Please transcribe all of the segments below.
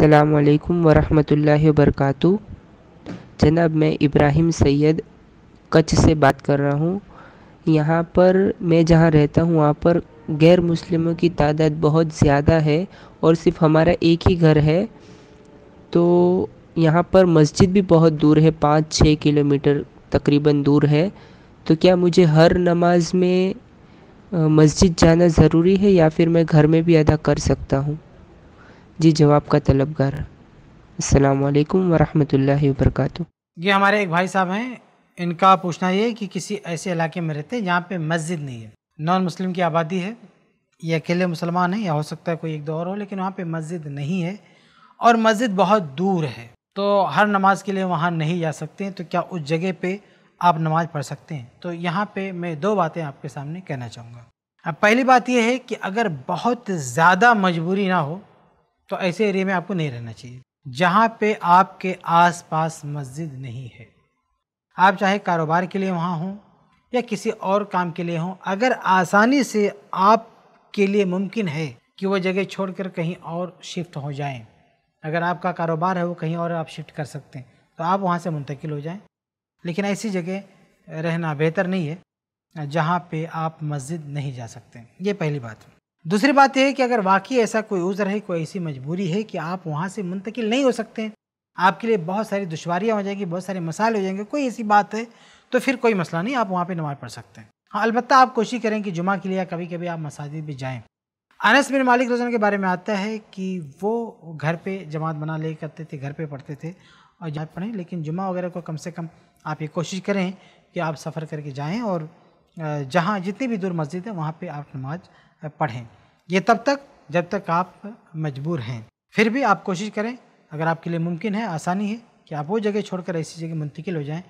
अल्लाम वरहमतुल्लाहि वबरकातु जनाब मैं इब्राहिम सैयद कच्छ से बात कर रहा हूँ यहाँ पर मैं जहाँ रहता हूँ वहाँ पर गैर मुस्लिमों की तादाद बहुत ज़्यादा है और सिर्फ हमारा एक ही घर है तो यहाँ पर मस्जिद भी बहुत दूर है पाँच छः किलोमीटर तकरीबन दूर है तो क्या मुझे हर नमाज में मस्जिद जाना ज़रूरी है या फिर मैं घर में भी अदा कर सकता हूँ जी जवाब का तलबगार अल्लाम वरहि वर्क ये हमारे एक भाई साहब हैं इनका पूछना ये कि किसी ऐसे इलाके में रहते हैं जहाँ पे मस्जिद नहीं है नॉन मुस्लिम की आबादी है ये अकेले मुसलमान हैं या हो सकता है कोई एक दो और हो लेकिन वहाँ पे मस्जिद नहीं है और मस्जिद बहुत दूर है तो हर नमाज के लिए वहाँ नहीं जा सकते हैं तो क्या उस जगह पे आप नमाज पढ़ सकते हैं तो यहाँ पे मैं दो बातें आपके सामने कहना चाहूँगा अब पहली बात यह है कि अगर बहुत ज़्यादा मजबूरी ना हो तो ऐसे एरिया में आपको नहीं रहना चाहिए जहाँ पे आपके आसपास मस्जिद नहीं है आप चाहे कारोबार के लिए वहाँ हों या किसी और काम के लिए हों अगर आसानी से आप के लिए मुमकिन है कि वह जगह छोड़कर कहीं और शिफ्ट हो जाएं अगर आपका कारोबार है वो कहीं और आप शिफ्ट कर सकते हैं तो आप वहाँ से मुंतकिल हो जाएं लेकिन ऐसी जगह रहना बेहतर नहीं है जहाँ पे आप मस्जिद नहीं जा सकते ये पहली बात है दूसरी बात यह है कि अगर वाकई ऐसा कोई उज़र है कोई ऐसी मजबूरी है कि आप वहाँ से मुंतकिल नहीं हो सकते आपके लिए बहुत सारी दुशारियाँ हो जाएंगी बहुत सारे मसाले हो जाएंगे कोई ऐसी बात है तो फिर कोई मसला नहीं आप वहाँ पर नमाज़ पढ़ सकते हैं हाँ अलबत्त आप कोशिश करें कि जुमा के लिए या कभी कभी आप मसाजिद भी जाएँ अनस बिन मालिक रजन के बारे में आता है कि वो घर पे जमात बना ले करते थे घर पे पढ़ते थे और जमात पढ़ें लेकिन जुमा वगैरह को कम से कम आप ये कोशिश करें कि आप सफ़र करके जाएं और जहाँ जितनी भी दूर मस्जिद है वहाँ पे आप नमाज पढ़ें ये तब तक जब तक आप मजबूर हैं फिर भी आप कोशिश करें अगर आपके लिए मुमकिन है आसानी है कि आप वो जगह छोड़कर ऐसी जगह मुंतकिल हो जाएं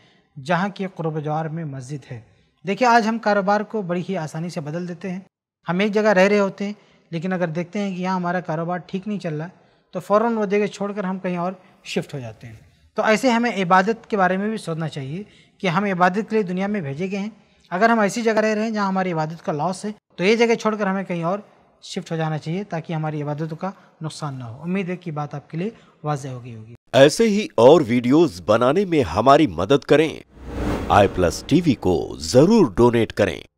जहाँ की क़ुरब में मस्जिद है देखिए आज हम कारोबार को बड़ी ही आसानी से बदल देते हैं हम एक जगह रह रहे होते हैं लेकिन अगर देखते हैं कि यहाँ हमारा कारोबार ठीक नहीं चल रहा तो फ़ौर वो जगह छोड़कर हम कहीं और शिफ्ट हो जाते हैं तो ऐसे हमें इबादत के बारे में भी सोचना चाहिए कि हम इबादत के लिए दुनिया में भेजे गए हैं अगर हम ऐसी जगह रह रहे हैं जहाँ हमारी इबादत का लॉस है तो ये जगह छोड़कर हमें कहीं और शिफ्ट हो जाना चाहिए ताकि हमारी इबादतों का नुकसान ना हो उम्मीद है कि बात आपके लिए वाजह होगी होगी ऐसे ही और वीडियोस बनाने में हमारी मदद करें आई प्लस टीवी को जरूर डोनेट करें